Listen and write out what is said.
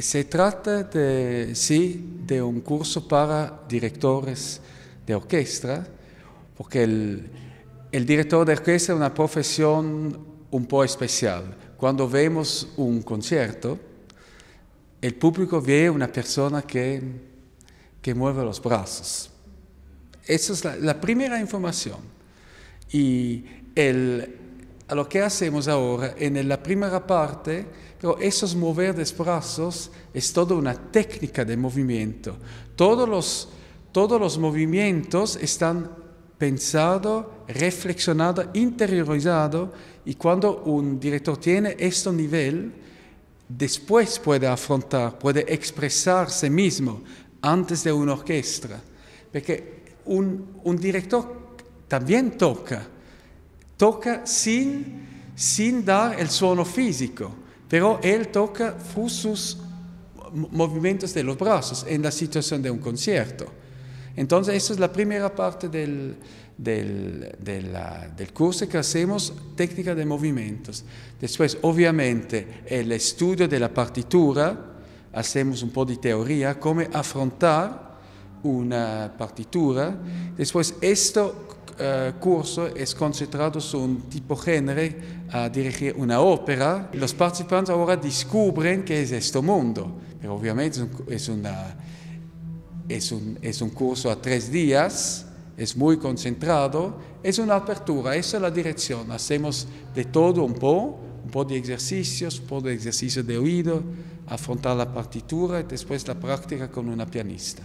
Se trata de, sí, de un curso para directores de orquesta, porque el, director de orquesta es una profesión un poco especial. Cuando vemos un concierto, el público ve una persona que, mueve los brazos. Esa es la, la primera información. Y el, a lo que hacemos ahora en la primera parte, pero esos mover de brazos es toda una técnica de movimiento. Todos los, movimientos están pensados, reflexionados, interiorizados y cuando un director tiene este nivel, después puede afrontar, puede expresarse mismo antes de una orquesta, porque un, un director también toca Toca sin, sin dar el suono físico, pero él toca sus movimientos de los brazos en la situación de un concierto. Entonces, esa es la primera parte del, del, curso que hacemos, técnica de movimientos. Después, obviamente, el estudio de la partitura, hacemos un poco de teoría, cómo afrontar una partitura. Después, esto eh, curso es concentrado sobre un tipo género a eh, dirigir una ópera. Los participantes ahora descubren que es este mundo, pero obviamente es un, un, es un curso a tres días, es muy concentrado, es una apertura, esa es la dirección. Hacemos de todo un poco, un poco de ejercicios, un poco de ejercicio de oído, afrontar la partitura y después la práctica con una pianista.